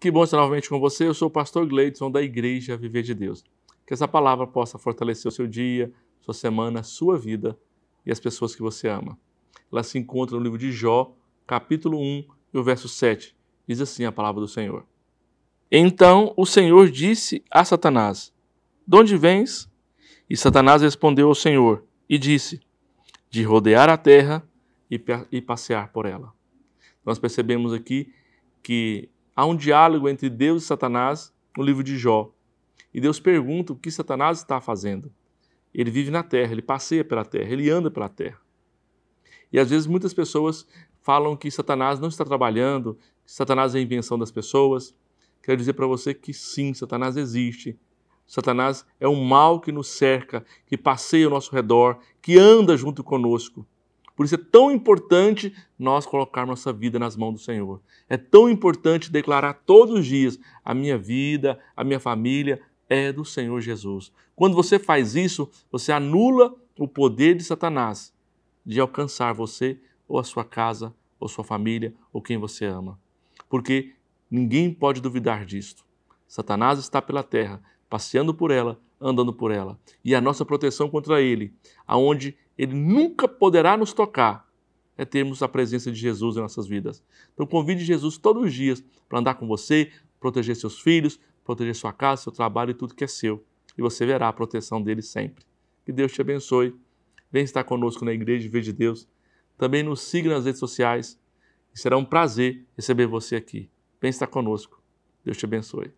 Que bom estar novamente com você. Eu sou o pastor Gleidson da Igreja Viver de Deus. Que essa palavra possa fortalecer o seu dia, sua semana, sua vida e as pessoas que você ama. Ela se encontra no livro de Jó, capítulo 1 e o verso 7. Diz assim a palavra do Senhor. Então o Senhor disse a Satanás: De onde vens? E Satanás respondeu ao Senhor e disse: De rodear a terra e passear por ela. Nós percebemos aqui que Há um diálogo entre Deus e Satanás no livro de Jó. E Deus pergunta o que Satanás está fazendo. Ele vive na terra, ele passeia pela terra, ele anda pela terra. E às vezes muitas pessoas falam que Satanás não está trabalhando, que Satanás é a invenção das pessoas. Quero dizer para você que sim, Satanás existe. Satanás é um mal que nos cerca, que passeia ao nosso redor, que anda junto conosco. Por isso é tão importante nós colocarmos nossa vida nas mãos do Senhor. É tão importante declarar todos os dias: a minha vida, a minha família é do Senhor Jesus. Quando você faz isso, você anula o poder de Satanás de alcançar você ou a sua casa, ou sua família, ou quem você ama. Porque ninguém pode duvidar disto. Satanás está pela terra, passeando por ela, andando por ela. E a nossa proteção contra ele, aonde ele nunca poderá nos tocar. É termos a presença de Jesus em nossas vidas. Então convide Jesus todos os dias para andar com você, proteger seus filhos, proteger sua casa, seu trabalho e tudo que é seu. E você verá a proteção dele sempre. Que Deus te abençoe. Vem estar conosco na Igreja de de Deus. Também nos siga nas redes sociais. Será um prazer receber você aqui. Vem estar conosco. Deus te abençoe.